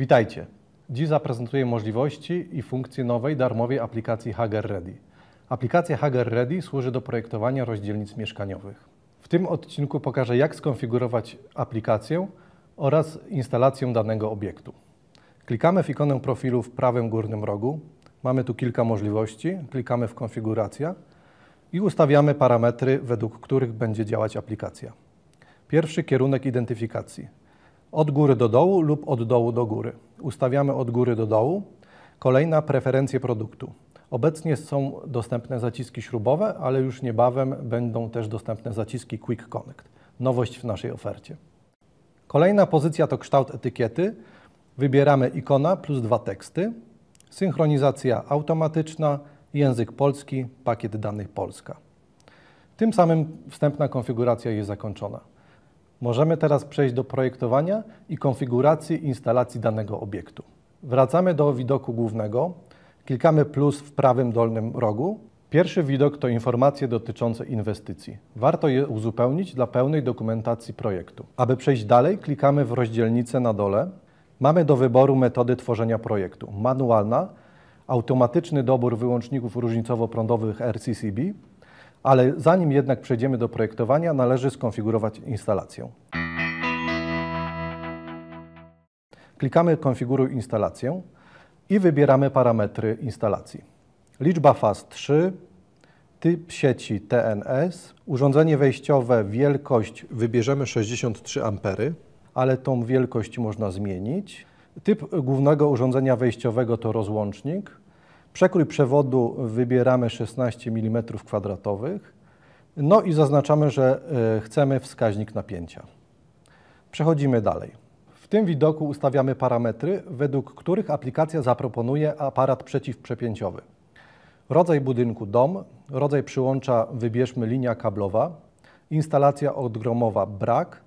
Witajcie. Dziś zaprezentuję możliwości i funkcje nowej, darmowej aplikacji Hager Ready. Aplikacja Hager Ready służy do projektowania rozdzielnic mieszkaniowych. W tym odcinku pokażę, jak skonfigurować aplikację oraz instalację danego obiektu. Klikamy w ikonę profilu w prawym górnym rogu. Mamy tu kilka możliwości. Klikamy w Konfiguracja i ustawiamy parametry, według których będzie działać aplikacja. Pierwszy kierunek identyfikacji – od góry do dołu lub od dołu do góry. Ustawiamy od góry do dołu. Kolejna preferencje produktu. Obecnie są dostępne zaciski śrubowe, ale już niebawem będą też dostępne zaciski Quick Connect. Nowość w naszej ofercie. Kolejna pozycja to kształt etykiety. Wybieramy ikona plus dwa teksty, synchronizacja automatyczna, język polski, pakiet danych Polska. Tym samym wstępna konfiguracja jest zakończona. Możemy teraz przejść do projektowania i konfiguracji instalacji danego obiektu. Wracamy do widoku głównego. Klikamy plus w prawym dolnym rogu. Pierwszy widok to informacje dotyczące inwestycji. Warto je uzupełnić dla pełnej dokumentacji projektu. Aby przejść dalej, klikamy w rozdzielnicę na dole. Mamy do wyboru metody tworzenia projektu. Manualna, automatyczny dobór wyłączników różnicowo-prądowych RCCB ale zanim jednak przejdziemy do projektowania, należy skonfigurować instalację. Klikamy Konfiguruj instalację i wybieramy parametry instalacji. Liczba faz 3, typ sieci TNS, urządzenie wejściowe, wielkość wybierzemy 63 A, ale tą wielkość można zmienić. Typ głównego urządzenia wejściowego to rozłącznik, Przekrój przewodu wybieramy 16 mm2, no i zaznaczamy, że e, chcemy wskaźnik napięcia. Przechodzimy dalej. W tym widoku ustawiamy parametry, według których aplikacja zaproponuje aparat przeciwprzepięciowy. Rodzaj budynku dom, rodzaj przyłącza wybierzmy linia kablowa, instalacja odgromowa brak,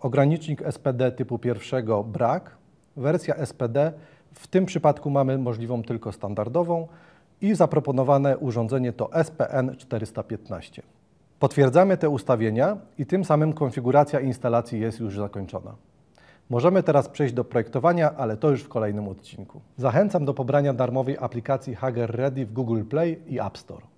ogranicznik SPD typu pierwszego brak, wersja SPD w tym przypadku mamy możliwą tylko standardową i zaproponowane urządzenie to SPN 415. Potwierdzamy te ustawienia i tym samym konfiguracja instalacji jest już zakończona. Możemy teraz przejść do projektowania, ale to już w kolejnym odcinku. Zachęcam do pobrania darmowej aplikacji Hager Ready w Google Play i App Store.